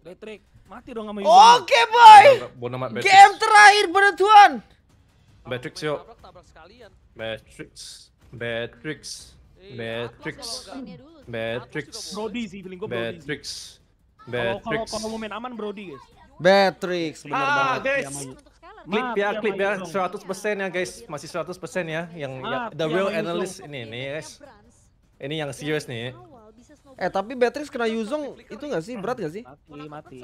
Detrik, mati dong sama Oke okay, boy. Game terakhir penentuan. Matrix yo. Matrix. Matrix. Matrix. Matrix. Brody sih feeling gue Brody. Matrix. Matrix. Kalau mau main aman Brody guys. Matrix benar ah, banget. guys. Klip ya, klip ya, 100% ya guys, masih 100% ya, yang, ah, yang the iya, real iya, iya. analyst ini nih guys. Ini yang serius nih. Eh tapi Beatrix kena Yuzong itu nggak sih berat nggak sih? Mati mati.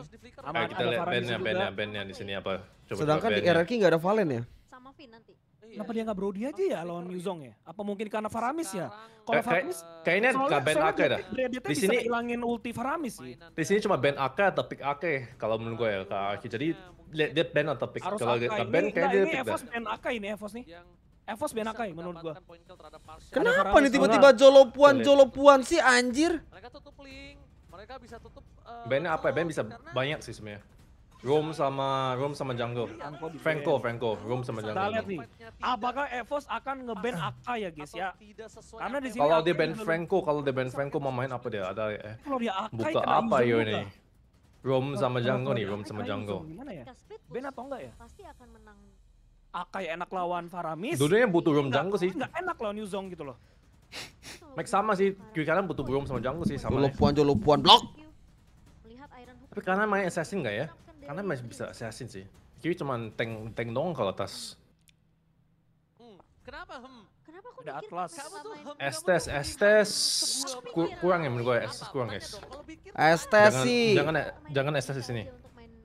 Aman, nah, kita lihat bandnya bandnya bandnya di sini apa? Sedangkan di RRQ nggak ada Valen ya? Sama Vin nanti. Iya. Kenapa dia nggak Brody aja ya lawan Yuzong ya? Apa mungkin karena Faramis ya? Kalau Faramis kayaknya nggak band Ake dah. Di sini hilangin ulti Faramis sih. Di sini cuma band Ake atau pick Ake kalau menurut gue ya Kak Jadi iya, dia band atau pick. Kalau nggak ban kayaknya dia pick Ini Evos band Ake ini Evos nih. Evos Benakai menurut gua. Kenapa nih tiba-tiba jolopuan jolopuan sih anjir? Mereka tutup link. Mereka bisa tutup uh, apa ya? bisa banyak sih sebenarnya. Rome sama Rome sama Jungle. Iya, Franco, Franco, Rome sama Jungle. Kita lihat nih. Apakah Evos akan ngeband Aka ya guys ya? Karena di sini kalau dia band Franco, kalau dia band Franco mau main apa dia? Ada eh. Buka apa yo ini? Rome sama Jungle nih, Rome sama Jungle. Ya? Ben apa enggak ya? Pasti akan menang Akai enak lawan Faramis. Dulunya butuh room jungle sih. Enggak enak lawan Yuzong gitu loh. Max sama sih, kiri kanan butuh room sama jungle sih sama. Lupuan jo puan blok. Tapi karena main assassin enggak ya? Karena masih bisa assassin sih. Kiri cuma tank tank dong kalau atas. Hmm, kenapa? Hmm. Kenapa aku Udah Atlas. Hmm. Estes, Estes ya? kurang ya menurut gue, ya? Estes kurang guys. Estes sih. Jangan jangan Estes di sini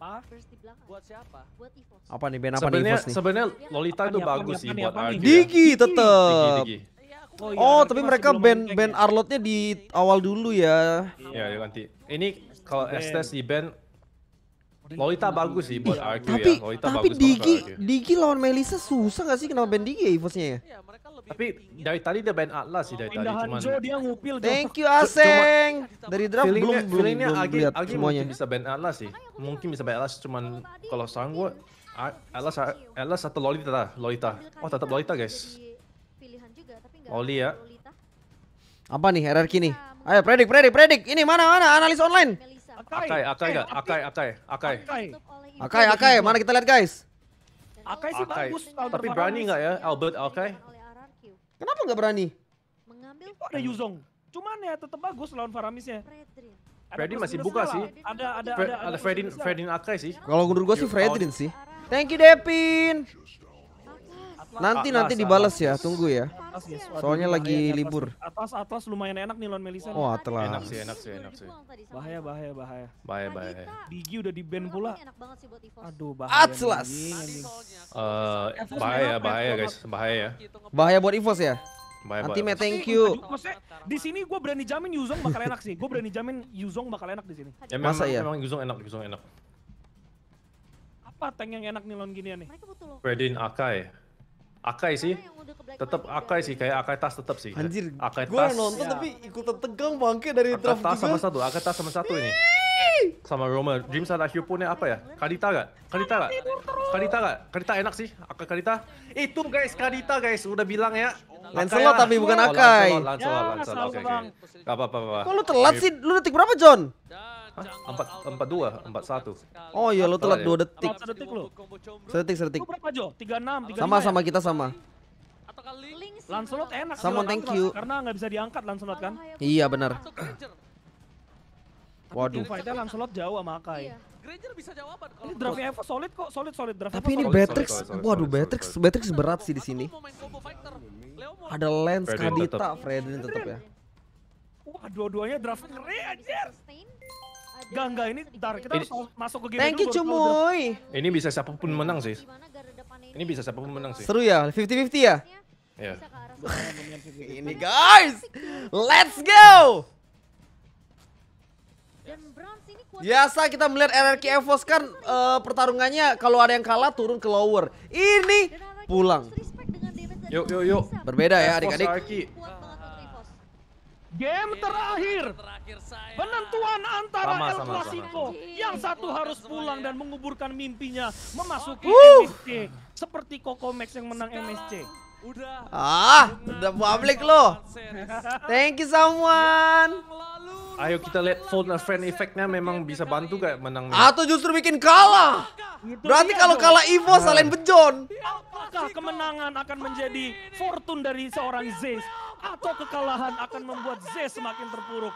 siapa? Buat siapa? Buat Evos. Apa nih Ben apa sebenernya, nih Evos nih? Sebenarnya Lolita itu bagus sih buat Argy. Digi tetep. Iya, oh, iya, oh tapi mereka band band ya. Arlotnya di awal dulu ya. Iya, ya, nanti. Ini kalau Estes di band Lolita bagus sih buat iya. Argy tapi, ya. tapi Digi, Digi lawan Melisa susah gak sih kenapa band Digi ya Evosnya ya? Tapi dari tadi dia band Atlas sih dari tadi cuman. Thank you Aseng. Dari draft belum belum belum lagi lihat semuanya. bisa band Atlas sih. Mungkin bisa band Atlas cuman kalau sang gua Atlas Atlas atau Lolita lah, Lolita. Oh, tetap Lolita guys. Oli ya. Apa nih RRQ nih? Iya, Ayo predik predik predik. Ini mana mana analis online. Akai, Akai gak? Akai, Akai, Akai. Akai, Akai, mana kita lihat guys? Akai sih bagus. Tapi berani gak ya Albert Akai? Iya, Kenapa nggak berani? Mengambil. Itu ada Yuzong. Cuman ya tetap bagus lawan Faramisnya. Fredrin. masih buka sih. Ada ada ada ada Fredrin Fredrin Akai sih. Kalau menurut gua sih Fredrin sih. Thank you Depin. Nanti nanti dibalas ya, tunggu ya atas ya. ya? Soalnya lagi libur. atas atas lumayan enak nih lawan Melisa. Oh, Atlas. Enak sih, enak sih, enak sih. Bahaya, bahaya, bahaya. Bahaya, bahaya. Digi udah di ban pula. Aduh, bahaya. Atlas. Eh, bahaya, bahaya guys, bahaya. Ya. Gitu, bahaya buat Evos ya? Bye, Nanti bye, thank you. Maksudnya di sini gue berani jamin Yuzong bakal enak sih. Gue berani jamin Yuzong bakal enak di sini. Ya, Masa ya? Emang iya? Yuzong enak, Yuzong enak. Apa tank yang enak nih lawan gini ya nih? Fredin Akai. Akai sih. Tetap Akai sih kayak Akai tas tetap sih. Anjir. Akai gua tas. nonton tapi ikutan tegang bangke dari Akai draft tas sama satu, Akai tas sama satu ini. Sama Roma, Dream ada hyupo punya apa ya? Kadita gak? Kadita gak? Kadita gak? Kadita enak sih, Akai Kadita. Itu guys, Kadita guys, udah bilang ya. Lancelot tapi ya. bukan oh, Akai. Lancelot, Lancelot, Lancelot, ya, oke oke. Gak apa-apa. Kok lu telat sih? Lu detik berapa, John? Empat empat dua, empat satu. Oh iya lo telat dua detik. Telat detik lo. Sedetik sedetik. Berapa Jo? Tiga enam. Sama sama kita sama. Lancelot enak. Sama thank you. Karena nggak bisa diangkat Lancelot kan? Iya benar. Waduh. Fightnya Lancelot jauh sama Akai. Iya. Granger bisa jawaban kalau ini draft Eva solid kok, solid solid draft. Tapi ini Beatrix, waduh Beatrix, Beatrix berat sih di sini. Ada Lens, Kadita, Fredin tetap ya. Wah, dua-duanya draft keren anjir. Enggak, enggak ini ntar kita ini, harus masuk ke game Thank you Cumuy. Ini bisa siapapun menang sih. Ini bisa siapapun menang sih. Seru ya, 50-50 ya? Iya. ini guys, let's go! Biasa kita melihat RRQ Evos kan uh, pertarungannya kalau ada yang kalah turun ke lower. Ini pulang. Yuk, yuk, yuk. Berbeda ya adik-adik. Game terakhir, penentuan antara sama, El Clasico yang satu harus pulang ya. dan menguburkan mimpinya memasuki MSC seperti Koko Max yang menang MSC. Ah, udah publik loh. Thank you someone. Ayo kita lihat Fortnite friend efeknya memang bisa bantu gak menang. Atau justru bikin kalah. Berarti kalau kalah Ivo saling bejon. Apakah kemenangan akan menjadi fortune dari seorang Zeus atau kekalahan akan membuat Z semakin terpuruk.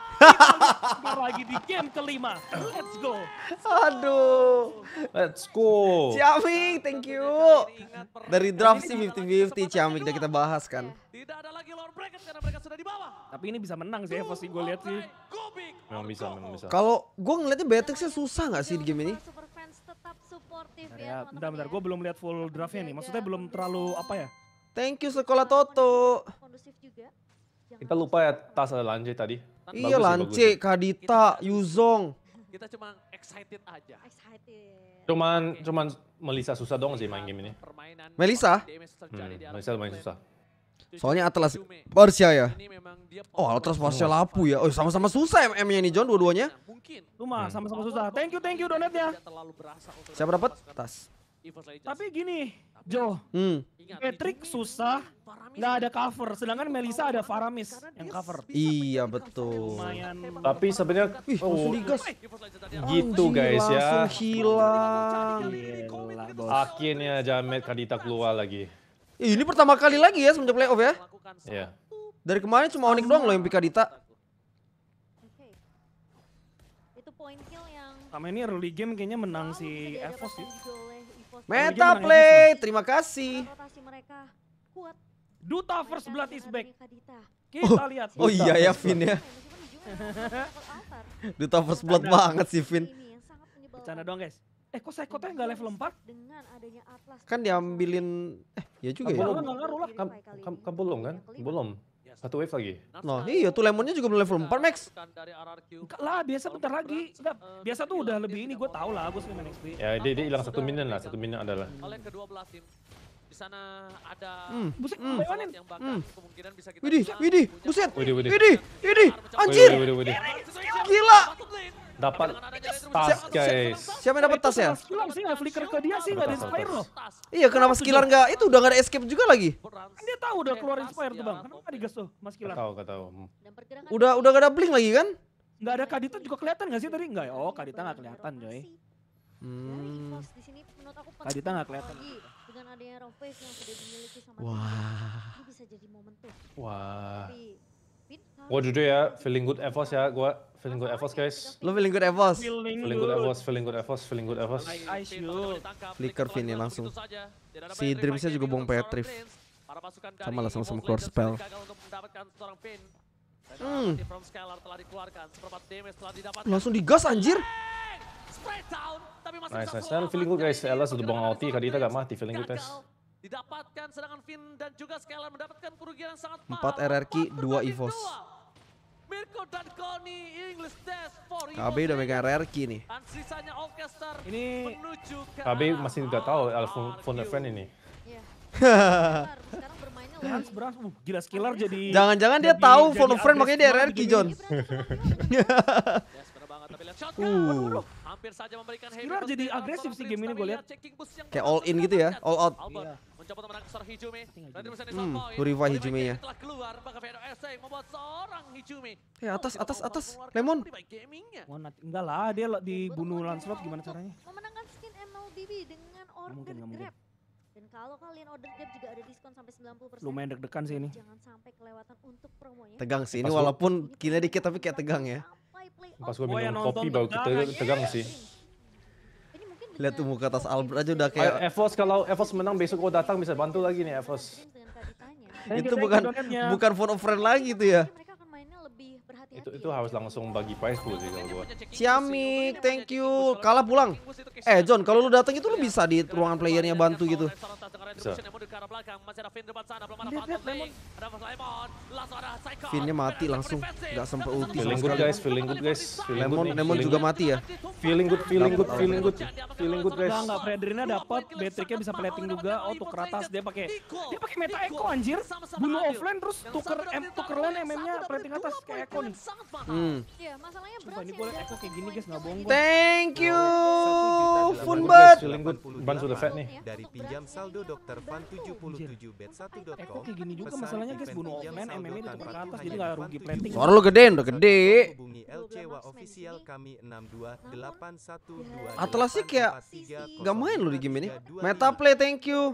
Kita lagi di game kelima. Let's go. Aduh. Let's go. Ciamik, thank you. Dari draft sih 50-50 Ciamik udah kita bahas kan. Iya. Tidak ada lagi lower Bracket karena mereka sudah di bawah. Tapi ini bisa menang sih pasti gue lihat sih. Memang bisa, memang bisa. Kalau gue ngeliatnya Betexnya susah gak sih di game ini? Ya, bentar-bentar ya, ya. gue belum lihat full draftnya nih. Maksudnya belum terlalu apa ya? Thank you sekolah Toto. Kondusif kita lupa ya tas ada Lance tadi. iya Lance, Kadita, Yuzong. Kita cuma excited aja. Excited. Cuman cuman Melisa susah dong sih main game ini. Melisa? Hmm, Melisa main susah. Soalnya Atlas Persia ya. Oh Atlas Persia Lapu ya. Oh sama-sama susah MM-nya ya nih John dua-duanya. Nah, mungkin. Cuma hmm. sama-sama susah. Thank you thank you donatnya. Siapa dapat? Tas. Tapi gini, Jo, hmm. Patrick susah, nggak ada cover. Sedangkan Melisa ada Faramis yang cover. Iya betul. Tapi sebenarnya, oh, gitu guys ya. hilang. Akhirnya Jamet Kadita keluar lagi. Ini pertama kali lagi ya semenjak playoff ya. Iya. Dari kemarin cuma Onyx doang loh yang pick Kadita. Sama ini early game kayaknya menang si Evos sih. Meta play, terima kasih. Duta First Blood is back. Kita oh, lihat. Oh iya ya Vin ya. Duta First Blood banget sih Vin. Bercanda doang guys. Eh kok saya kota nggak level 4? Kan diambilin, eh ya juga ya. Kan? Belum, belum kan? Belum kan? Belum. Satu wave lagi. Nah, iya tuh lemonnya juga belum level 4, Max. Enggak lah, biasa bentar lagi. Enggak, biasa eh, tuh udah lebih ini gua tau lah, gua sering main XP. Ya, dia, dia hilang satu minion lah, satu minion adalah. Oleh ke-12 tim. Di sana ada hmm. buset hmm. lewanin yang bakal hmm. kemungkinan bisa kita Widih, widih, buset. Widih, widih. Widih, widih. Anjir. Widih, widih. Iya, iya, iya. Gila dapat tas guys. Siapa yang dapat tas ya? Skiller sih nggak flicker ke dia sih nggak ada inspire Iya kenapa skiller nggak itu udah nggak ada escape juga lagi? dia tahu udah keluar inspire tuh bang. Kenapa digas tuh mas skiller? Tahu tahu. Udah udah nggak ada bling lagi kan? Nggak ada kadita juga kelihatan nggak sih tadi? Nggak ya? Oh kadita nggak kelihatan coy. Hmm. Kadita nggak kelihatan. Wah. Wah. Gue jujur ya, feeling good Evos ya, gue feeling good Evos guys. Lo feeling good Evos? Feeling, good Evos, feeling good Evos, feeling good Evos. Flicker Vini eh, langsung. Si Dreamsnya juga buang Petrif. Sama lah sama-sama keluar spell. Hmm. Langsung digas anjir. Nice, nice. nice. feeling good guys, Ella sudah bong ulti, kali kita gak mati feeling good guys didapatkan sedangkan Finn dan juga Skylar mendapatkan kerugian yang sangat parah. 4 RRQ 2 EVOS. KB udah megang RRQ nih. Ini KB masih nggak tahu Alfon Friend ini. Iya. Berans, uh, gila skiller jadi Jangan-jangan dia tahu follow friend makanya dia RRQ John. Iya, uh. Hampir saja memberikan skiller jadi agresif sih game ini gue lihat. Kayak all in gitu ya, all out mencoba untuk menangkap seorang Hijumi. Berarti bisa hmm, Hurifa Hijumi ya. Telah keluar, maka Kevin SA membuat seorang Hijumi. Eh, atas, atas, atas. Lemon. Oh, enggak lah, dia dibunuh Lancelot gimana caranya? Memenangkan skin MLBB dengan Order Grab. Dan kalau kalian order Grab juga ada diskon sampai 90%. Lumayan deg-degan sih ini. Jangan sampai kelewatan untuk promonya. Tegang sih ini walaupun kira dikit tapi kayak tegang ya. Pas gue minum kopi baru tegang sih. Lihat tuh muka atas Albert aja udah kayak. Eh, Evos kalau Evos menang besok kau datang bisa bantu lagi nih Evos. itu bukan bukan phone of friend lagi tuh ya. Itu itu harus langsung bagi price pool sih kalau gua. Ciamik, thank you. Kalah pulang. Eh John, kalau lu datang itu lu bisa di ruangan playernya bantu gitu. Bisa. Finnya mati langsung, nggak sempat ulti. Feeling good guys, feeling good guys. Feeling Lemon, good Lemon juga mati ya. Feeling good, feeling good, feeling good, feeling good guys. Enggak, Fredrina dapat, Betriknya bisa plating juga. Oh tuker atas dia pakai, dia pakai meta echo anjir. Bunuh offline terus tuker M tuker lane MM-nya plating atas kayak kon. nih sangat mahal. Hmm. Ya, masalahnya ini boleh kayak gini guys, nggak bohong. Thank you, Funbat. Ban sudah fat nih. Iya, Dari pinjam saldo dokter Fan 77 bet 1.com. Ekor kayak gini juga masalahnya guys, bunuh offline MMA di tempat atas jadi nggak rugi planting. Suara lu gede, udah gede. Hubungi LCWA official kami 62812. Atlas sih kayak nggak main lu di game ini. Meta play, thank you.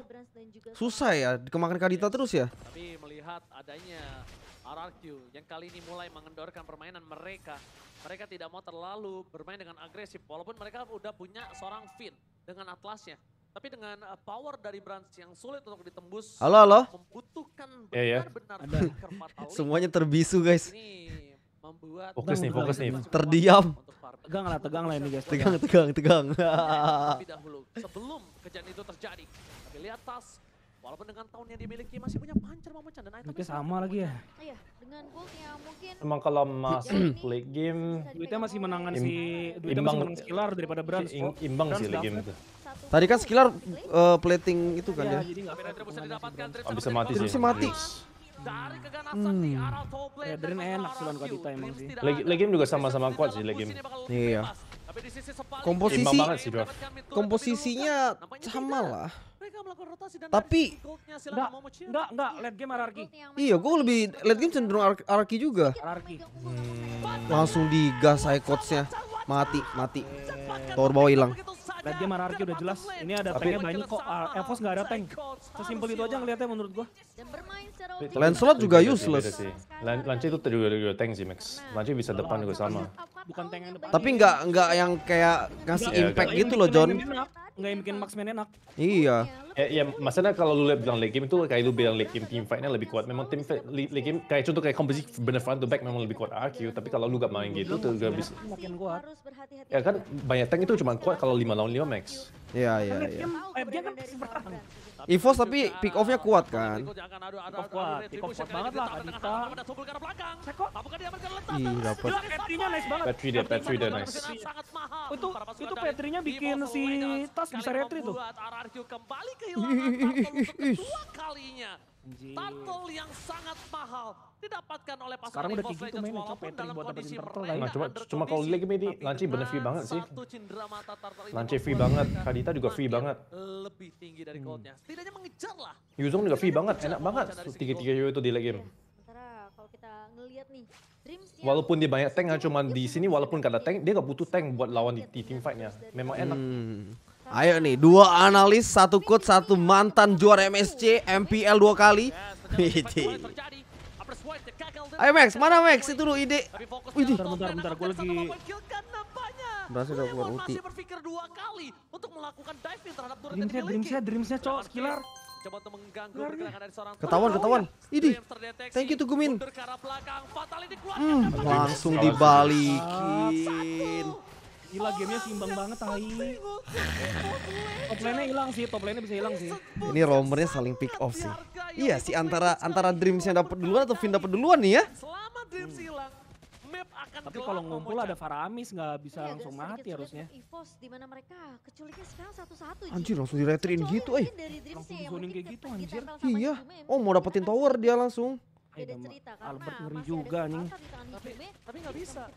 Susah ya, kemakan Kadita iya. terus ya. Tapi melihat adanya RRQ yang kali ini mulai mengendor menggambarkan permainan mereka. Mereka tidak mau terlalu bermain dengan agresif, walaupun mereka udah punya seorang Finn dengan Atlasnya. Tapi dengan eh, power dari Brands yang sulit untuk ditembus, halo, halo. membutuhkan iya, iya. benar-benar yeah, yeah. Semuanya terbisu guys. Ini membuat fokus nih, fokus nih. Terdiam. Tegang lah, tegang lah ini guys. Tegang, tegang, tegang. Tapi dahulu, sebelum kejadian itu terjadi, Tapi lihat Tas Walaupun dengan tahun yang dimiliki masih punya pancer mau Macan dan item sama lagi ya. ya. Iya, dengan gold yang mungkin Emang kalau Mas play game duitnya masih menangan si duitnya masih menang Skillar daripada Brand. Imbang sih game itu. Tadi kan Skillar eh, plating itu kan iya, ya. Oh, bisa mati sih. Bisa mati. Dari keganasan hmm. di Ya, Dren enak sih lawan Kadita emang sih. Lagi, game juga sama-sama kuat sih lagi. Iya. Komposisi, komposisinya sama lah melakukan rotasi tapi enggak enggak enggak late game Ararki. Iya, gue lebih late game cenderung Ararki juga. Ararki. Hmm. Langsung digas psychotsnya mati mati. Tower bawah hilang. Late game Ararki udah jelas. Ini ada tapi, tanknya banyak kok. Evos nggak ada tank. Sesimpel itu aja ngeliatnya menurut gue. Lancelot juga iya, iya, useless. Iya lancelot itu juga, juga tank sih Max. Nah. Lance bisa depan juga sama. Bukan tank yang depan. Tapi nggak nggak yang kayak ngasih impact gitu loh John nggak yang bikin main enak. Iya. Ya, ya maksudnya kalau lu bilang late game itu kayak lu bilang late game team fight-nya lebih kuat. Memang team fight late game kayak contoh kayak kompetisi bener front to back memang lebih kuat RQ, tapi kalau lu gak main gitu tuh gak bisa. Makin kuat. Ya kan banyak tank itu cuma kuat kalau lima lawan lima max. Iya, iya, kan iya. Eh, kan Evos tapi pick offnya kuat kan? Pick off kuat, pick off kuat banget lah Adita. nice banget. Petri Petri nice. Itu itu Petrinya bikin si Tas bisa retri tuh. Ih, Turtle yang sangat mahal didapatkan oleh pasukan Sekarang udah kayak gitu capek, dalam kondisi dapetin turtle nah, cuma kalau lagi ini Lanci bener free banget sih. Lanci free banget, Kadita juga free banget. Lebih tinggi dari hmm. goldnya, setidaknya mengejar lah. Yuzong juga free banget, enak banget. Tiga-tiga itu di lag game kalau kita ngeliat nih walaupun dia banyak tank cuma di sini walaupun kada tank dia gak butuh tank buat lawan di, di team fightnya memang enak hmm. Ayo nih, dua analis, satu coach, satu mantan juara MSC, MPL dua kali. Ayo Max, mana Max? Itu lu ide. Wih, bentar, bentar, bentar, gue lagi. Berhasil udah keluar ulti. Dreamsnya, dreamsnya, dreamsnya cowok, skiller coba untuk mengganggu pergerakan dari seorang ketahuan ketahuan ini thank you Tugumin hmm, langsung dibalikin Gila gamenya simbang banget tai. top lane-nya hilang sih, top lane-nya bisa hilang sih. Ini romernya saling pick off sih. Iya sih antara antara Dreams yang dapat duluan atau Vin dapat duluan nih ya. Selamat Dreams hilang, map akan Tapi kalau ngumpul ada Faramis nggak bisa iya, langsung mati harusnya. Evos di mana mereka keculiknya sekarang satu-satu. Anjir langsung diretrin gitu, eh. Langsung zoning kayak gitu anjir. Iya. Oh mau dapetin tower dia langsung. Ada cerita Albert ngeri juga nih. Tapi tapi nggak bisa.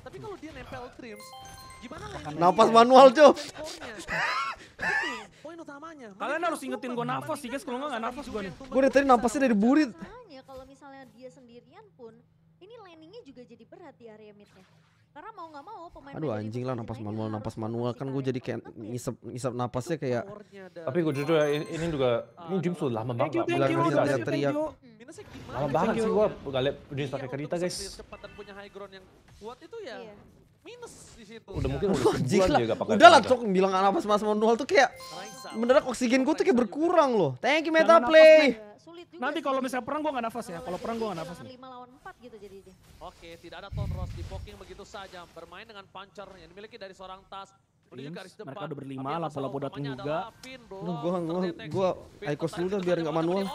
Tapi kalau dia nempel trims, gimana lagi? Nafas manual, Jo. Poin utamanya. Kalian harus ingetin gue nafas sih, guys. Kalau enggak enggak nafas gue nih. Gue dari tadi nafasnya dari burit. kalau misalnya dia sendirian pun, ini landingnya juga jadi berat di area midnya karena mau nggak mau pemain aduh anjing lah napas manual napas manual kan gue jadi kayak ngisap ngisap napasnya kayak tapi gue jujur ya ini juga ini Jim sudah lama banget bilang gue teriak teriak lama banget sih gue iya, gak liat Jim pakai kerita guys kecepatan punya high ground yang kuat itu ya iya. minus Udah ya. mungkin udah sebulan juga pakai. Udah lah cok bilang napas mas manual tuh kayak mendadak oksigen gue tuh kayak berkurang loh. Thank you meta play. Nanti kalau misalnya perang gue gak nafas ya. Oh, kalau perang gue gak nafas. 5 Oke, tidak ada Tonros di poking begitu saja. Bermain dengan puncher yang dimiliki dari seorang Tas. Iya, mereka udah berlima, lah, kalau lapo datang juga. Aduh, gua, gua, gua, Aikos dulu biar nggak manual.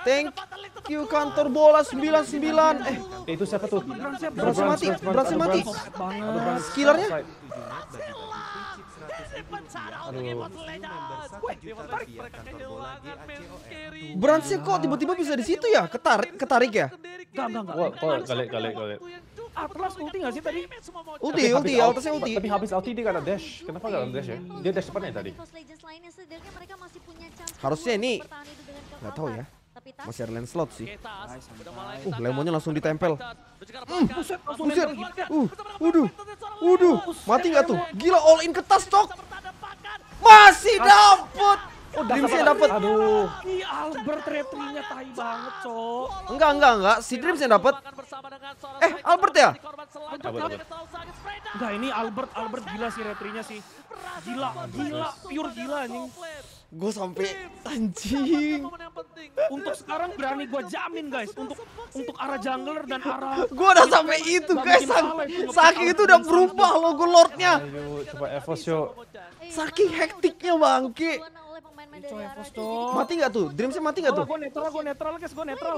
Thank you kantor bola sembilan sembilan. Eh, itu siapa tuh? Berhasil mati, berhasil mati. Skillernya? Bronze kok tiba-tiba bisa di situ ya? Ketarik, ketarik ya? Enggak, enggak, enggak. Kok kali kali Atlas ulti gak sih tadi? Ulti, ulti, Atlasnya ulti. Tapi habis ulti dia karena dash. Kenapa gak dash ya? Dia dash depannya tadi. Harusnya ini. Gak tahu ya tapi Masih ada slot sih. Nice, uh, lemonnya langsung ditempel. Hmm, buset, langsung buset. Uh, waduh, waduh, mati nggak tuh? Gila all in ke tas cok. Masih dapet. Oh, Dreamsnya dapet. Aduh. Ki Albert retrinya tai banget, cok. Enggak, enggak, enggak. Si Dreamsnya dapet. Eh, Albert ya? Enggak, ini Albert, Albert gila sih retrinya sih. Gila, gila, pure gila anjing gue sampai anjing. Untuk sekarang berani gue jamin guys, untuk untuk arah jungler dan arah. Gue udah sampai itu guys, saking Saki itu udah berubah logo lordnya. Coba Evos Saking hektiknya bangki Coy, ya Mati enggak tuh? Dreamsnya mati enggak tuh? Gua netral, gue netral, guys, gue netral.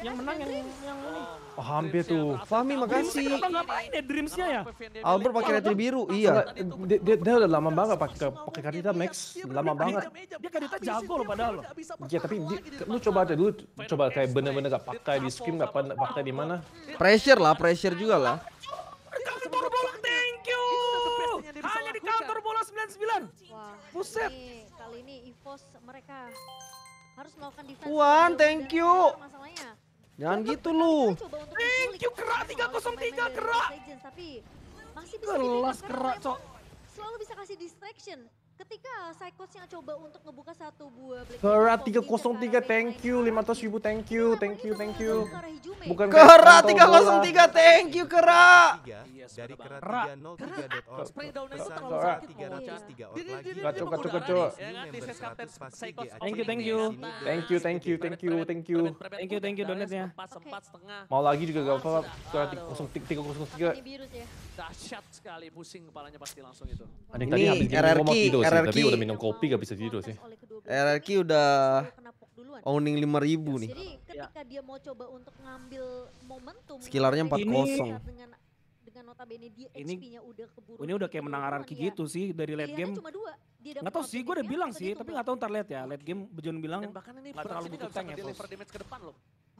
Yang menang yang yang ini. Oh, hampir tuh. Fahmi makasih. Kenapa ngapain ya Dreamsnya ya? Albert pakai retri biru. Iya. Dia udah lama banget pakai pakai karita Max. Lama banget. Dia karita jago loh padahal. Iya, tapi lu coba aja dulu coba kayak bener-bener gak pakai di skin gak pakai di mana? Pressure lah, pressure juga lah. Hanya di counter bola 99. Wah, Buset. Ini, kali ini Evos mereka harus melakukan defense. Wan, thank you. Masalahnya. Jangan gitu lu. Thank you kerak 303 kerak. Tapi masih bisa kerak, Cok. Selalu bisa kasih distraction. Ketika yang coba untuk ngebuka satu buah Black Kera 303 thank you 500 ribu thank you iya, thank you thank you Bukan Kera 303 thank you Kera Dari Kera 303.org Kera 303 Gak cok gak cok gak cok Thank you thank you Thank you thank you thank you thank you Thank you thank you donatnya Mau lagi juga gak apa-apa Kera 303 ya. Dahsyat sekali pusing kepalanya pasti langsung itu Ini RRQ RRQ, tapi udah minum kopi gak bisa tidur sih. RRQ udah owning 5000 nih. Jadi ketika dia mau coba untuk ngambil momentum skillarnya 40. Dengan dengan notabene dia ini, udah Ini udah kayak menang RRQ gitu sih dari late game. gak tau sih, gue udah bilang sih, tapi gak tau ntar liat ya. Late game Bejon bilang gak terlalu butuh tank ya. Deliver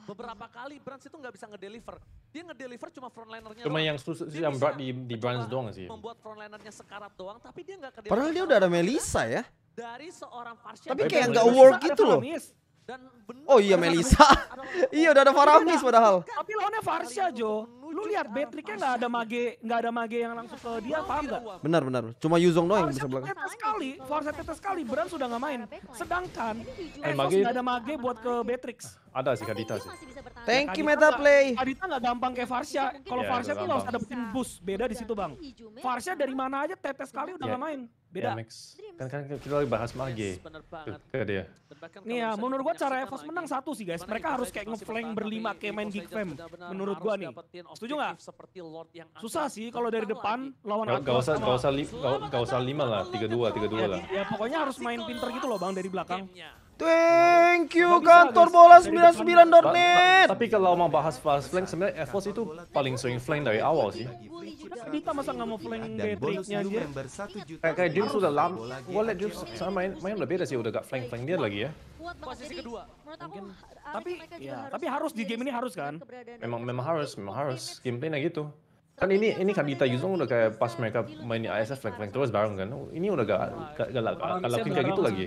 Beberapa kali Brands itu nggak bisa ngedeliver. Dia ngedeliver cuma frontlinernya Cuma yang susah sih yang di, di Brands doang sih. Membuat frontlinernya sekarat doang tapi dia nggak kedeliver. Padahal dia udah ada Melisa kan? ya. Dari seorang Parsial. Tapi kayak nggak work gitu loh. oh iya Melisa. iya udah ada Faramis padahal. Tapi lawannya Farsha Jo lu lihat Patricknya nggak ada mage nggak ada mage yang langsung ke dia paham nggak benar benar cuma Yuzong doang yang bisa belakang sekali tetes sekali Bram sudah nggak main sedangkan nggak ada mage buat ke Betrix. ada sih Kadita sih thank you meta play Kadita nggak gampang kayak Farsha kalau iya, Farsha tuh harus ada dapetin boost beda di situ bang iya, Farsha dari mana aja tetes sekali udah iya. nggak main beda. Kan, kan kita lagi bahas Mage. ke dia. Nih ya, menurut gua cara Evos menang satu sih guys. Mereka harus kayak ngeflank berlima kayak main Geek Fam. Menurut gua nih. Setuju nggak? Seperti Lord yang Susah sih kalau dari depan lagi. lawan Gak usah, gak usah, li, gak, usah lima lah, tiga dua, tiga dua lah. Ya pokoknya harus main pinter gitu loh bang dari belakang. Thank you kantor bola 99 .net. Tapi kalau mau bahas fast flank sebenarnya Evos itu paling sering flank dari awal sih. Kita masa nggak mau flank Patricknya aja? Kayak kayak Dreams udah lama. Gue liat Dreams sama main main udah beda sih udah gak flank flank dia lagi ya. Posisi kedua menurut mungkin, aku tapi ya, harus tapi harus di game ini harus kan memang memang harus memang harus gameplaynya gitu kan ini ini Kabita Yuzong udah kayak pas mereka main di ISF flank flank terus bareng kan ini udah gak gak gak galakin kayak gitu lagi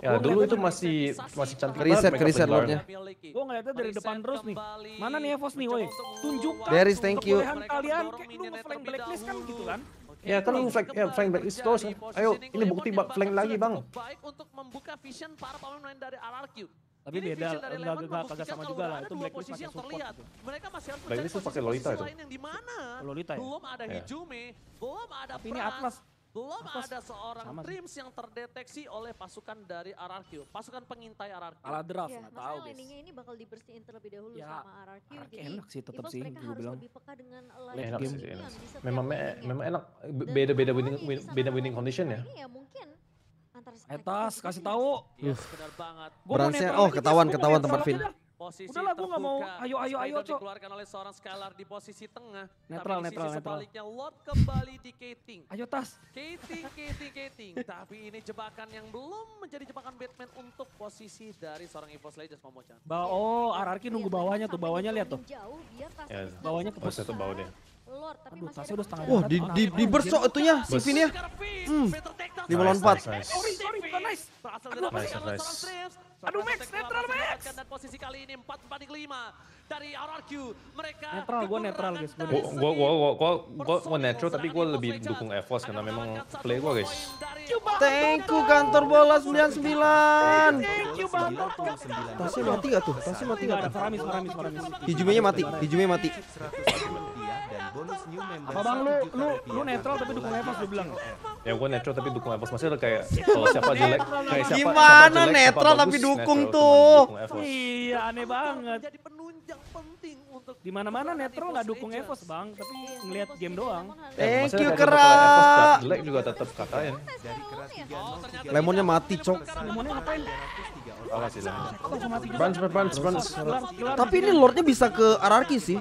ya dulu itu masih masih cantik reset reset lordnya gue ngeliatnya dari depan terus nih mana nih Evos nih woi tunjukkan Beris thank you kalian kayak lu flank blacklist kan gitu kan Ya kan lu flank, ya flank back explore. Ayo, ini bukti flank lagi bang. Baik untuk membuka vision para pemain dari RRQ. Tapi ini beda, enggak enggak kagak sama juga lah. Itu Blacklist pakai support. Terlihat. Gitu. Mereka masih harus mencari pakai Lolita itu. Lain yang di mana? Oh, Lolita ya. Iya. Belum ada yeah. Hijumi, belum ada Pras. ini Atlas belum Apa? ada seorang Sama Dreams sih. yang terdeteksi oleh pasukan dari RRQ. Pasukan pengintai RRQ. Ala draft, ya, nggak tahu guys. landingnya ini bakal dibersihin terlebih dahulu ya, sama RRQ. RRQ jadi enak sih tetap sih. Mereka harus bilang. lebih peka dengan late game. Sih, enak. Memang, me eh, ya. memang enak. Beda-beda winning, win, beda winning condition ya. ya iya mungkin. Antar Etas, kasih tahu. Ya, sekedar banget. Gua oh ketahuan ketahuan tempat Finn. Posisi Udahlah, gue Gak mau. Ayo, ayo, ayo, Cok. Dikeluarkan oleh seorang Skylar di posisi tengah. Netral, tapi netral, netral. sebaliknya Lord kembali di Kating. Ayo, Tas. Kating, Kating, Kating. tapi ini jebakan yang belum menjadi jebakan Batman untuk posisi dari seorang Evo Slayer Just Momochan. Ba oh, Ararki nunggu iya, bawahnya tuh. Bawahnya lihat tuh. Jauh, biar Yes. Iya, iya. Bawahnya ke pos bawah bawahnya? Lord, tapi Aduh, tasnya udah setengah. Wah, oh, di di oh, ya? hmm. di bersok itunya si Vin ya. Hmm. 5 lawan 4. nice. Nice, oh, nice. Aduh Max, netral Max. Dan posisi kali ini 4 4 5 dari RRQ. Mereka netral, gue netral guys. Gue gue gue gue gue gua netral tapi gue lebih dukung Evos karena memang play gue guys. Thank you kantor bola 99. Thank you banget. Tasnya mati gak tuh? Tasnya mati gak tuh? Faramis, Faramis, Faramis. Hijuminya mati, hijumenya mati bonus new member. Apa bang lu lu lu netral tapi dukung Evos lu bilang? Ya gue netral tapi dukung Evos masih kayak kalau siapa jelek kayak siapa Gimana netral tapi dukung tuh? Iya aneh banget. Jadi penunjang penting untuk di mana netral nggak dukung Evos bang, iya, tapi ngelihat game doang. Eh, Thank you Kera. Jelek juga tetap katain. Ya. Lemonnya mati cok. Lemonnya ngapain? Bans, bans, bans. Tapi ini lordnya bisa ke Ararki sih.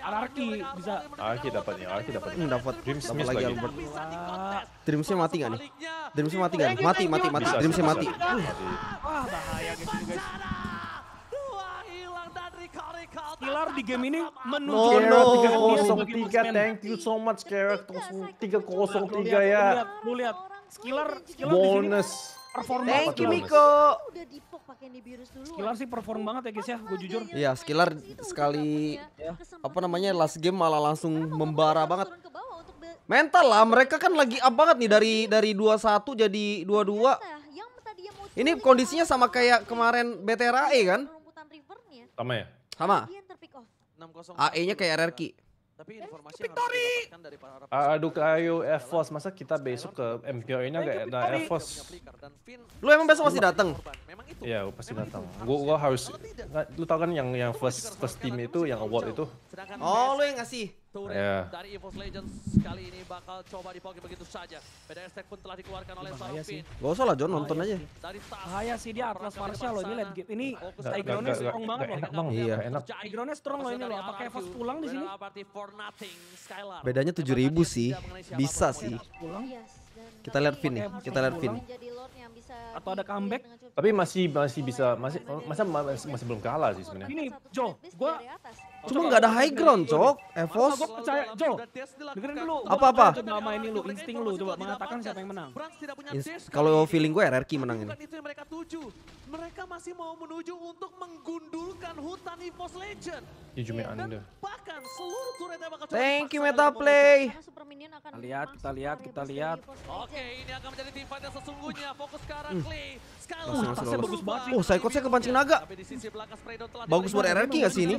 Ararki bisa. Ararki dapatnya, Ararki dapat. Hmm, dapat. Dreams dapet lagi Albert. Dreamsnya mati gak nih? Dreamsnya mati nggak? Mati, mati, mati. Dreamsnya mati. Wah bahaya guys Kilar di game ini menuju no, no. 303 thank you so much Kerak 303 ya. Lu lihat, lihat. Skiller, skiller bonus. Di sini perform Thank you Miko. Udah pok pakai virus dulu. Skiller sih perform banget ya guys ya, gue jujur. Iya, ya, Skiller sekali apa ya? Ya. namanya gitu. last game malah langsung membara banget. Mental lah mereka kan lagi up banget nih dari iya. dari satu jadi dua. Iya, Ini kondisinya sama kayak kemarin BTRAE kan? Sama ya? Sama. AE-nya kayak RRQ. Tapi informasi yang harus dari para ah, Aduh kayu Air Force, masa kita besok ke MPO ini agak ada Air Force. Lu emang besok masih dateng? Iya, pasti datang. Gua harus lu tau kan yang yang first first team itu yang award itu. Oh, lu yang ngasih. Turret yeah. dari EVOS Legends kali ini bakal coba dipoki begitu saja. beda Tech pun telah dikeluarkan oleh Seorang Gak usah lah John, nonton aja. Dari Bahaya sih dia Atlas Marsha loh, ini late game. Ini backgroundnya strong banget loh. Enak bang, iya enak. Backgroundnya strong loh ini loh, apakah EVOS pulang di sini? Bedanya 7000 sih, bisa sih. Pulang? Kita lihat Vin nih, kita lihat Vin. Atau ada comeback? Tapi masih masih bisa, masih masa masih, masih belum kalah sih sebenarnya. Ini Jo, gua Cuma nggak ada high ground, Cok. Evos. Gue percaya, Cok. Dengerin dulu. Apa-apa? Coba main lu, insting lu. Coba mengatakan siapa yang menang. Kalau feeling gue ya, RRQ menang ini. Itu yang mereka tuju. Mereka masih mau menuju untuk menggundulkan hutan EVOS Legend. Ya, cuma Anda. Bahkan seluruh turret bakal coba. Thank you, Meta Play. Kita lihat, kita lihat, kita lihat. Oke, ini akan menjadi tim fight yang sesungguhnya. Uh. Fokus sekarang arah hmm. Clay. Skylar. Oh, saya kepancing naga. Bagus buat RRQ gak sih ini?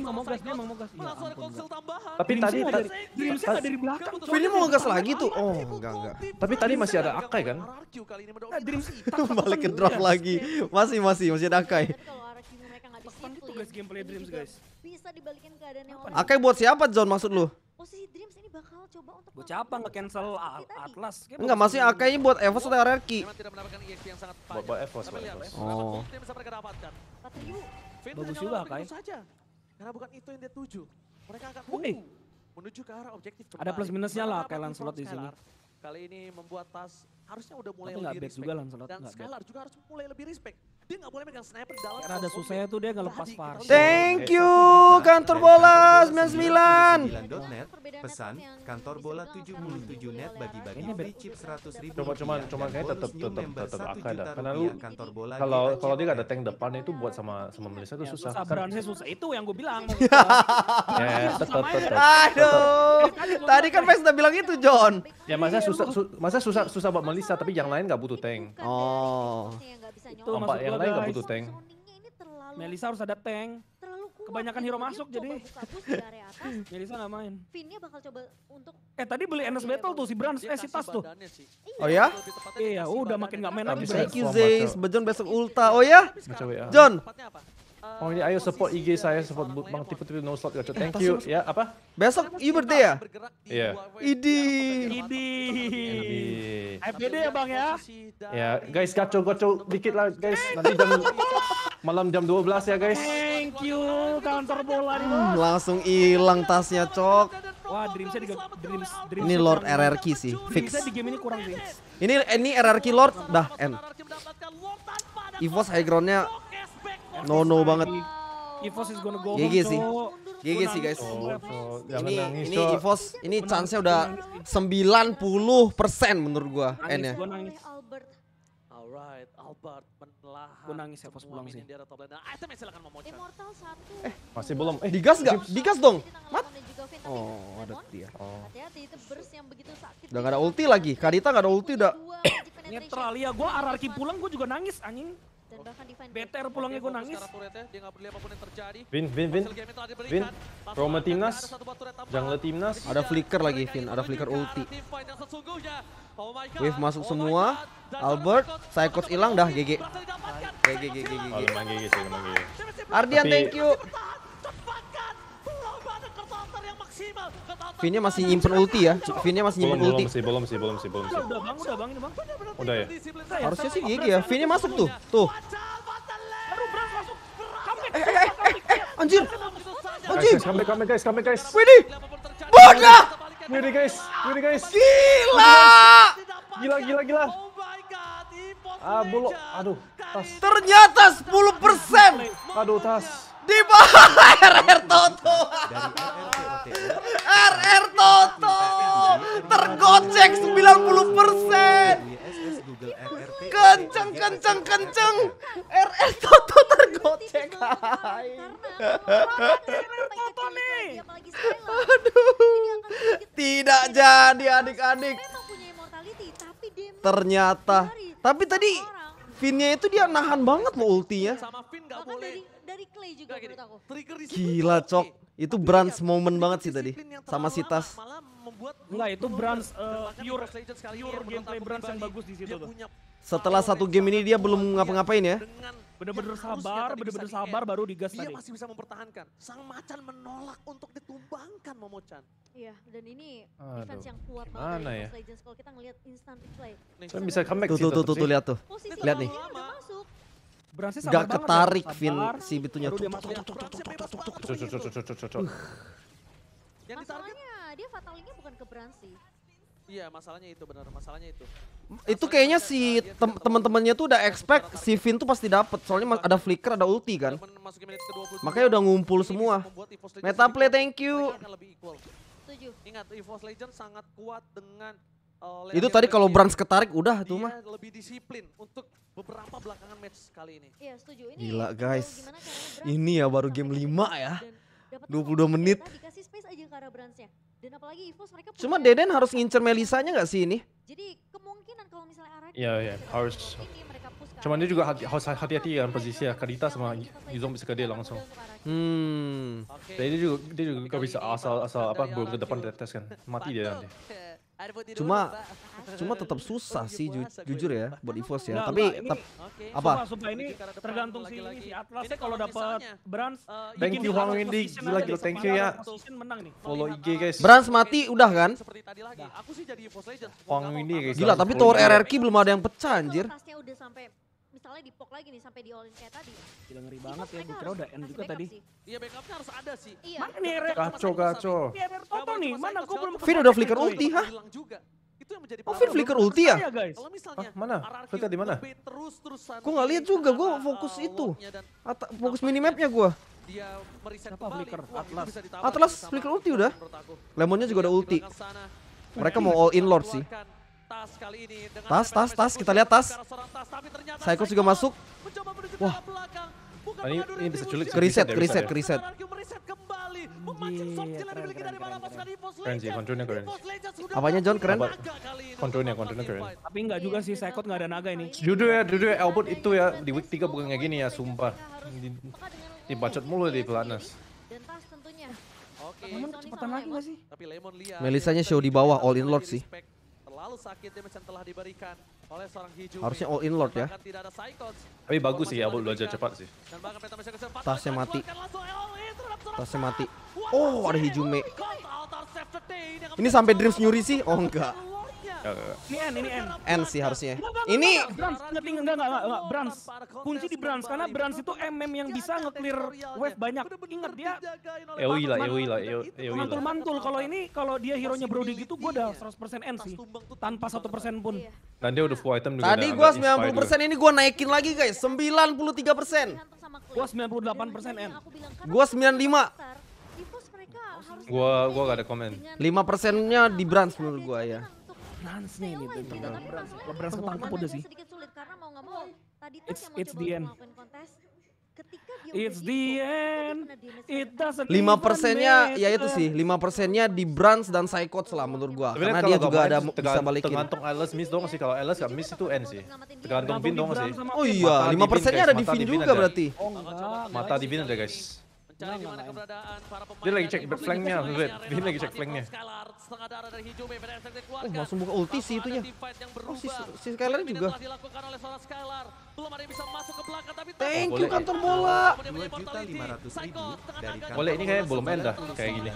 mau gas. Malah suara konsol tambahan. Tapi tadi tadi Dream saya dari belakang. Ini mau ngegas lagi tuh. Oh, enggak enggak. Tapi tadi masih ada Akai kan? Nah, Dream balik ke drop lagi. Masih masih masih ada Akai. gameplay Dreams guys. Bisa dibalikin Akai buat siapa John maksud lu? Posisi Dreams ini bakal coba untuk Buat siapa nge-cancel Atlas? Enggak, masih Akai buat Evos atau RRQ? E buat Evos, Buat Evos. Oh. Bagus juga Akai. Karena bukan itu yang dia tuju. Mereka akan uh, menuju ke arah objektif kembali. Ada plus minusnya lah kayak Lancelot di sini. Kali ini membuat Tas harusnya udah mulai Tapi lebih respect. Juga Lancelot, Dan Skylar juga harus mulai lebih respect. Dia nggak boleh megang sniper dalam. Karena ada susahnya tuh dia nggak lepas var. Thank you kantor bola 99. .net. Pesan kantor bola 77 net bagi-bagi free chip 100 ribu. Coba cuman cuman kayak tetep, tetep, tetep akal, Karena lu kalau kalau dia nggak ada tank depan itu buat sama sama Melissa tuh ya, susah. Sabarannya kan susah itu yang gue bilang. Ya tetep, tetep. Aduh. Tadi kan Fes udah bilang itu John. Ya masa susah masa susah susah buat Melissa tapi yang lain nggak butuh tank. Oh. Itu maksud yang lain gak butuh tank. Melisa harus ada tank. Terlalu Kebanyakan gitu. hero masuk jadi. Melisa nggak main. Finnya bakal coba untuk. Eh tadi beli NS iya, Battle tuh si Brans, eh si Tas tuh. Iya. Oh ya? Iya, udah makin nggak main lagi. Thank you Zay, Bajon besok ulta. Oh ya? ya. John. Oh ini ayo support IG saya, eh, support Bang Tipe Tipe No Slot Gacor. Iya, Thank you. Ya apa? Besok you birthday ya? Iya. Idi. Idi. Happy day ya Bang ya? Iya. Ya guys gacor gacor dikit lah guys. Nanti jam malam jam 12 ya guys. Thank you counter bola nih bos. Hmm, langsung hilang tasnya cok. Wah dreamsnya di dreams, dreams Ini Lord RRQ sih, fix. di game ini kurang sih. Ini ini RRQ Lord dah end. Evos high groundnya no no banget. Evos is gonna go GG sih. GG sih guys. Oh, oh ini nangis, ini Evos ini chance-nya udah 90% menurut gua end-nya. Alright, Albert menahan. Gua nangis ya pas pulang sih. Ah, Itemnya silakan memoncat. Eh, masih belum. Eh, digas gak? Digas dong. Mat. Oh, ada dia. Oh. Udah gak ada ulti lagi. Kadita gak ada ulti udah. Neutral ya, gua ararki pulang gua juga nangis anjing. BTR pulangnya gue nangis. Ya, Vin, Vin, Vin. Vin, Roma Timnas. Jungle Timnas. Ada flicker lagi Vin, ada flicker ulti. Oh Wave masuk oh semua. Albert, Psychos hilang dah GG. GG, GG, GG. Ardian, thank you. Vinnya masih nyimpen ulti ya. Vinnya masih nyimpen ulti. Belum sih, belum sih, belum sih, belum sih. Udah bang, udah bang, udah bang. Udah ya. Harusnya sih gigi ya. Vinnya masuk tuh, tuh. Eh, eh, eh, eh, anjir. Anjir. Kami, kami guys, kami guys. Widi. Bodoh. Widi guys, Widi guys. Gila. Gila, gila, gila. Ah, bulu. Aduh, tas. Ternyata 10%. Aduh, tas di bawah RR Toto. RR Toto tergocek 90 persen. Kenceng, kenceng, kenceng. RR Toto tergocek. Toto nih. Aduh. Tidak jadi adik-adik. Ternyata. Tapi tadi Finnya itu dia nahan banget loh ultinya. Sama Finn gak boleh dari Clay juga menurut aku. Gila cok, itu Brans iya, moment banget sih tadi sama si Tas. Enggak, itu Brans eh, uh, pure, pure gameplay Brans yang bagus di situ tuh. Setelah satu game ini dia belum ngapa-ngapain ya. Bener-bener sabar, bener-bener sabar baru digas tadi. Dia masih bisa mempertahankan. Sang macan menolak untuk ditumbangkan Momo-chan. Iya, dan ini defense yang kuat banget dari ya? Legends kalau kita ngelihat instant replay. bisa comeback tuh, tuh, tuh, tuh, lihat tuh. Lihat nih. Udah masuk. Gak ketarik Vin si bitunya. Yang Masalahnya dia fatalingnya bukan ke Bran sih. Iya, masalahnya itu benar, masalahnya itu. Masalahnya itu kayaknya si tem teman-temannya tuh udah expect si Vin tuh pasti dapat, soalnya ada flicker, ada ulti kan. Makanya udah ngumpul semua. Meta play, thank you. Ingat, EVOS Legend sangat kuat dengan itu tadi kalau Brans ketarik udah tuh iya, mah. lebih disiplin untuk beberapa belakangan match kali ini. Iya, setuju. Ini Gila, guys. Ini ya baru game 5 ya. 22 menit. Dikasih space aja ke arah Bransnya. Dan apalagi Evos mereka Cuma Deden harus ngincer Melisanya gak sih ini? Jadi kemungkinan kalau misalnya arah Iya, iya, harus. Cuman dia juga hati, harus hati-hati kan posisi ya. Kadita sama Yuzong bisa ke dia langsung. Hmm. Jadi dia juga dia juga bisa asal asal apa bawa ke depan retes kan. Mati dia nanti. Cuma cuma tetap susah sih ju jujur ya buat EVOS ya. nah, Tapi ini, tep, okay. apa? supaya ini tergantung si si Atlas ya, kalau dapat Brans uh, thank you Huang Windy gila gila thank you ya. Follow IG guys. Brans mati udah kan? Huang Windy guys. Gila tapi tower RRQ belum ada yang pecah anjir misalnya di dipok lagi nih sampai di all in kayak tadi. Gila ngeri banget ya, Bukira udah end juga tadi. Iya backupnya harus ada sih. Iya. Mana iya, nih Rek? Kacau, kacau. Iya Toto nih, mana gue belum Vin udah flicker ulti, hah? Itu yang menjadi Oh, Vin flicker ulti ya? Kalau misalnya mana? Flicker di mana? Gue nggak lihat juga, gue fokus eh, itu. Fokus minimapnya gue dia meriset Siapa kembali. Flicker? Atlas. Atlas flicker ulti udah. Lemonnya juga ada ulti. Mereka mau all in lord sih tas kali ini dengan tas tas tas kita lihat tas Saikos juga masuk wah ini, ini bisa sulit keriset keriset keriset keren sih konturnya keren apanya John keren konturnya konturnya keren tapi nggak juga sih Saikot nggak ada naga ini jujur ya jujur ya Albert itu ya di week 3 bukan kayak gini ya sumpah bacot mulu di Planas Lemon cepetan lagi gak sih? Tapi Lemon lihat. Melisanya show di bawah all in lord sih terlalu sakit damage yang telah diberikan oleh seorang hijau. Harusnya all in lord ya. Tapi bagus sih ya, Abul belajar cepat sih. Tasnya mati. Eh, Tasnya mati. Oh, ada Hijume. Ini sampai Dreams nyuri sih? Oh enggak. Ini N, ini N. N sih harusnya. Ini Brans, ngerti enggak enggak enggak Brans. Kunci di Brans karena Brans itu MM yang bisa nge-clear wave banyak. Ingat ya. dia Ewi lah, Ewi lah, Mantul-mantul gitu kalau ini kalau dia hero-nya Brody gitu gue udah 100% ya. N sih. Tanpa 1% pun. Dan iya. dia udah full item juga. Tadi gue 90% ini gue naikin lagi guys, 93%. Gue 98% N. Gue 95 gua gua gak ada komen 5 persennya di Brans menurut gua ya Brans nih ini bentar. Brans, Brans ketangkep udah sih. Sedikit sulit karena mau mau iya. tadi tuh yang mau it's coba end. kontes It's the end. It doesn't. Lima persennya ya itu sih. Lima persennya di Brans dan Psychot lah menurut gua. Karena dia juga ada bisa balikin. Tergantung Alice miss dong sih. Kalau Alice gak miss itu end sih. Tergantung Vin dong sih. Oh iya, lima persennya ada di Vin juga berarti. Oh, mata di Vin ada guys. Nah, nah, nah, Dia lagi cek flanknya, Zed. Dia lagi cek flanknya. Setengah Oh, langsung buka ulti sih itunya. Oh, si, si Skylar juga. Thank you kantor bola. Boleh, ini kayaknya belum end kayak gini.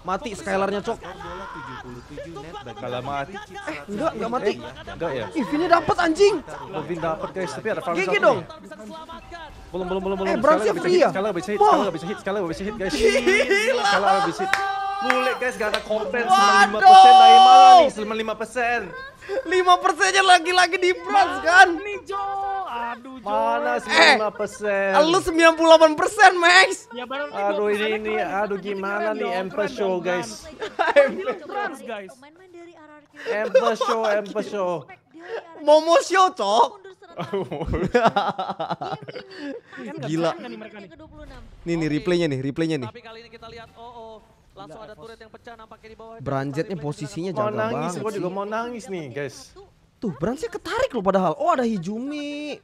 Mati Skylarnya, Cok. Bola Kalau mati. Eh, enggak, enggak mati. Enggak ya? Ivinnya dapat, anjing. Ivin dapat, guys. Tapi ada Farm Gigi dong. Belum, belum, belum. Eh, Bramsnya free ya? Skylar bisa hit, Skylar bisa hit sekalian hit guys. Gila. Sekalian hit, Mulai guys gak ada konten Waduh. 95% dari malah nih? persen. 5 persennya lagi-lagi di France kan? Nih Jo. Aduh Jo. Mana 95%? Eh, lu 98 persen Max. Ya, aduh ini ini aduh gimana nih Empress Show guys. Empress guys. Show Empress Show. Momo Show cok. Gila. Nih nih replaynya nih, replaynya nih. Tapi kali ini kita lihat oh oh langsung ada turret yang pecah nampaknya di bawah. posisinya jago banget. Mau nangis, gua juga mau nangis nih, guys. Tuh, Branjet ketarik loh padahal. Oh, ada Hijumi.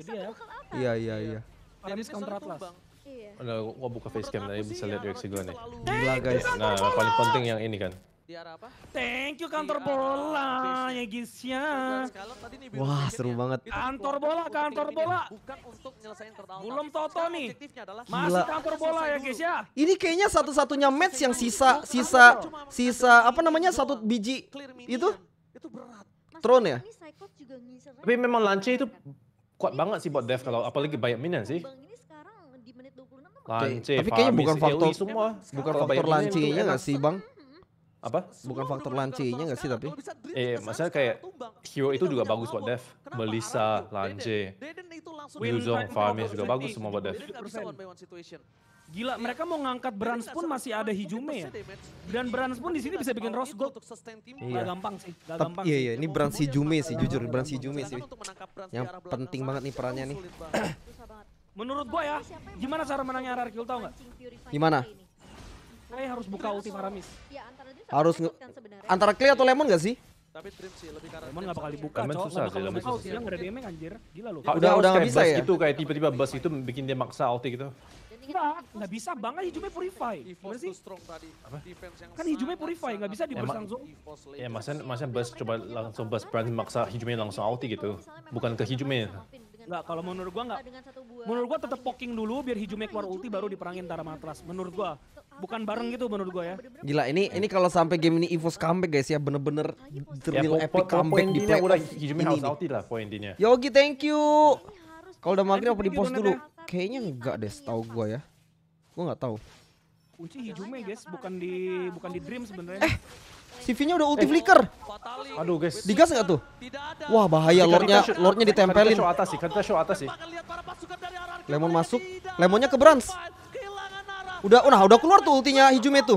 Ya. Iya, iya, iya. Aramis counter Atlas. Iya. Udah, gua buka facecam tadi bisa ya? lihat reaksi gua nih. Gila guys. Nah, paling penting yang ini kan di Thank you kantor bola ya guys ya. Wah seru ya. banget. Kantor bola, kantor bola. Bukan untuk nyelesain turnout. Belum Toto nih. Masih kantor bola ya guys ya. Ini kayaknya satu-satunya match yang sisa sisa sisa apa namanya satu biji itu? Itu berat. Nah, Tron ya? Tapi memang Lance itu kuat banget sih buat dev kalau apalagi banyak minion sih. Lance, tapi kayaknya bukan faktor semua, bukan faktor lancinya nggak kan? sih bang? apa bukan faktor Lancenya nggak sih tapi eh maksudnya kayak Hero itu juga bagus buat Dev Melissa Lance Yuzong Farmis juga bagus semua buat Dev Gila, iya. mereka mau ngangkat Brans pun masih ada Hijume ya. Dan Brans pun di sini bisa bikin Rose Gold. Iya. gampang sih, nggak gampang. Iya, iya. Ini Brans Hijume sih, jujur. Brans Hijume sih. Yang penting banget nih perannya nih. Menurut gua ya, gimana cara menangnya RR tau gak? Gimana? Kayak nah, harus buka ulti Maramis. Ya, antara harus kan antara Clay atau Lemon gak sih? Tapi sih lebih karena Lemon gak bakal dibuka, Lemon susah sih, Lemon susah. Dia enggak ada damage anjir. Gila lu. Udah udah enggak bisa ya. Itu kayak tiba-tiba bus itu bikin dia maksa ulti gitu. Enggak, enggak bisa banget hijumnya purify. Gimana sih? Apa? Kan hijumnya purify, enggak bisa dibus langsung. Ya, masan masan bus coba langsung bus kan? berani maksa hijumnya langsung ulti kan gitu. Bukan ke hijumnya. Enggak, kalau menurut gua enggak. Menurut gua tetap poking dulu biar hijumnya keluar ulti baru diperangin antara Matras. Menurut gua bukan bareng gitu menurut gue ya. Gila ini ini kalau sampai game ini EVOS comeback guys ya bener-bener oh, terlalu ya, epic comeback di play Udah ini, ini. out lah poin Yogi thank you. Iya, kalau udah maghrib apa di post dulu? Kayaknya enggak deh tau gue ya. Gue nggak tahu. Kunci Hijume guys bukan di bukan di Dream sebenarnya. Eh CV-nya udah ulti eh. flicker. Aduh guys. Digas nggak tuh? Wah bahaya lordnya lordnya ditempelin. Kita show atas sih, kita show atas sih. Lemon masuk, lemonnya ke Brans. Udah, nah udah keluar tuh ultinya Hijume tuh.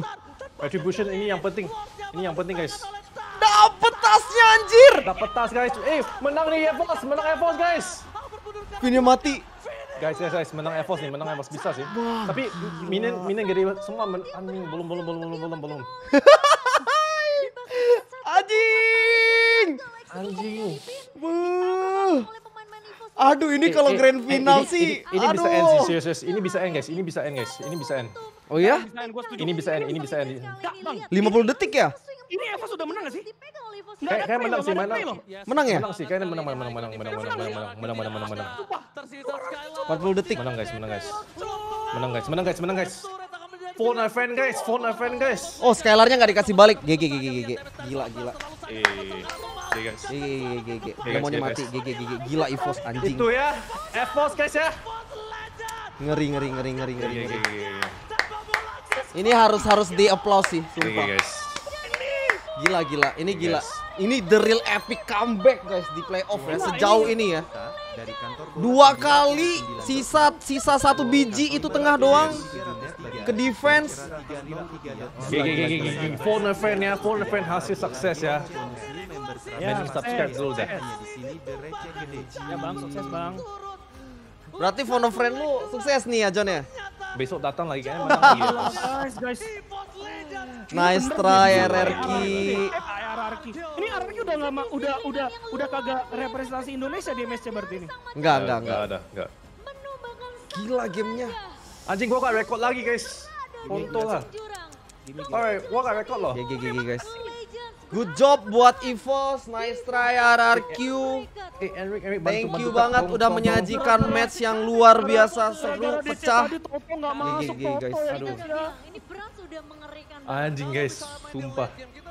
Retribution ini yang penting. Ini yang penting guys. Dapat tasnya anjir. Dapat tas guys. Eh, menang nih Evos, menang Evos guys. Pinnya mati. Guys, guys, guys, menang Evos nih, menang Evos bisa sih. Wah. Tapi Minen, Minen gede semua, anjing, belum, belum, belum, belum, belum, belum. anjing. Anjing. bu. Aduh ini eh, kalau eh, grand final eh, ini, sih. Ini, ini, ini bisa end sih, serius, serius. Ini bisa end guys, ini bisa end guys, ini bisa end. Oh iya? Ini bisa end, ini bisa end. 50 detik ya? Ini Eva sudah menang gak sih? Kayak kayak menang sih, menang. Menang ya? Menang sih, kayaknya menang, menang, menang, menang, menang, menang, menang, menang, menang, menang, menang. menang. 40 detik. Menang guys, menang guys. Menang guys, menang guys, menang guys. Phone a friend guys, phone a friend guys. Oh, skylarnya nggak dikasih balik. GG, GG, GG. Gila, gila. Eh. Iya, iya, iya. guys. Gigi, gigi, gigi. Ngomongnya mati, gigi, gigi. Gila EVOS anjing. Itu ya, EVOS guys ya. Ngeri, ngeri, ngeri, ngeri, ngeri. ngeri. Ini harus harus di applause sih, sumpah. guys. Gila, gila. Ini gila. Ini the real epic comeback guys di playoff ya sejauh ini ya. Dari kantor Dua kali sisa sisa satu biji itu tengah doang ke defense. Gigi, gigi, gigi. Full fan ya, full fan hasil sukses ya sih? Ya, subscribe dulu dah. Di sini bereknya gede. Ya Bang, sukses Bang. Berarti phone of friend lu sukses nih ya John ya? Besok datang lagi kan? Nice guys. Nice try RRQ. RRQ. Ini RRQ udah lama. udah udah udah kagak representasi Indonesia di MSC berarti ini. Enggak, enggak, enggak. Enggak ada, enggak. Gila gamenya. Anjing gua gak record lagi guys. Kontol lah. Alright, gua gak record loh. GG guys. Good job buat Evos, nice try RRQ. Eh, Enric, Enric, bantu, Thank you bantu, banget udah menyajikan match yang luar biasa seru pecah. Gigi, gigi guys, ya. aduh. Anjing guys, sumpah.